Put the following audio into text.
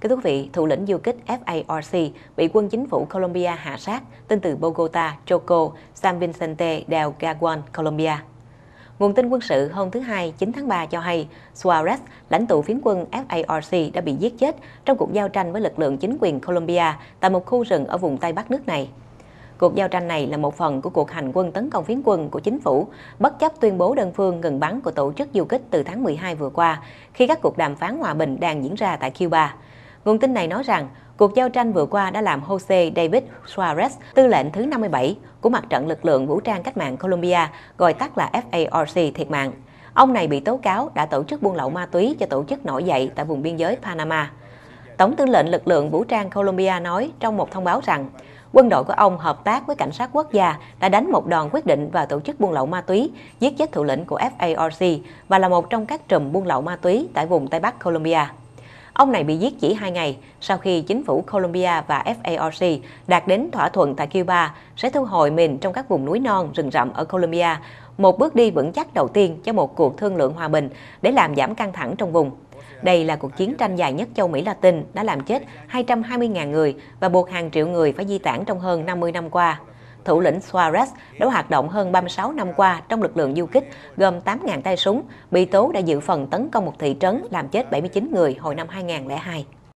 Kính thưa quý vị, thủ lĩnh du kích FARC bị quân chính phủ Colombia hạ sát tên từ Bogota, Choco, San Vicente del Gaguan, Colombia. Nguồn tin quân sự hôm thứ Hai 9 tháng 3 cho hay Suarez, lãnh tụ phiến quân FARC đã bị giết chết trong cuộc giao tranh với lực lượng chính quyền Colombia tại một khu rừng ở vùng Tây Bắc nước này. Cuộc giao tranh này là một phần của cuộc hành quân tấn công phiến quân của chính phủ, bất chấp tuyên bố đơn phương ngừng bắn của tổ chức du kích từ tháng 12 vừa qua, khi các cuộc đàm phán hòa bình đang diễn ra tại Cuba. Nguồn tin này nói rằng cuộc giao tranh vừa qua đã làm Jose David Suarez, tư lệnh thứ 57 của mặt trận lực lượng vũ trang cách mạng Colombia, gọi tắt là FARC, thiệt mạng. Ông này bị tố cáo đã tổ chức buôn lậu ma túy cho tổ chức nổi dậy tại vùng biên giới Panama. Tổng tư lệnh lực lượng vũ trang Colombia nói trong một thông báo rằng quân đội của ông hợp tác với cảnh sát quốc gia đã đánh một đòn quyết định vào tổ chức buôn lậu ma túy, giết chết thủ lĩnh của FARC và là một trong các trùm buôn lậu ma túy tại vùng Tây Bắc Colombia. Ông này bị giết chỉ 2 ngày sau khi chính phủ Colombia và FARC đạt đến thỏa thuận tại Cuba sẽ thu hồi mình trong các vùng núi non rừng rậm ở Colombia, một bước đi vững chắc đầu tiên cho một cuộc thương lượng hòa bình để làm giảm căng thẳng trong vùng. Đây là cuộc chiến tranh dài nhất châu Mỹ Latin đã làm chết 220.000 người và buộc hàng triệu người phải di tản trong hơn 50 năm qua thủ lĩnh Suarez đã hoạt động hơn 36 năm qua trong lực lượng du kích gồm 8.000 tay súng, bị tố đã dự phần tấn công một thị trấn làm chết 79 người hồi năm 2002.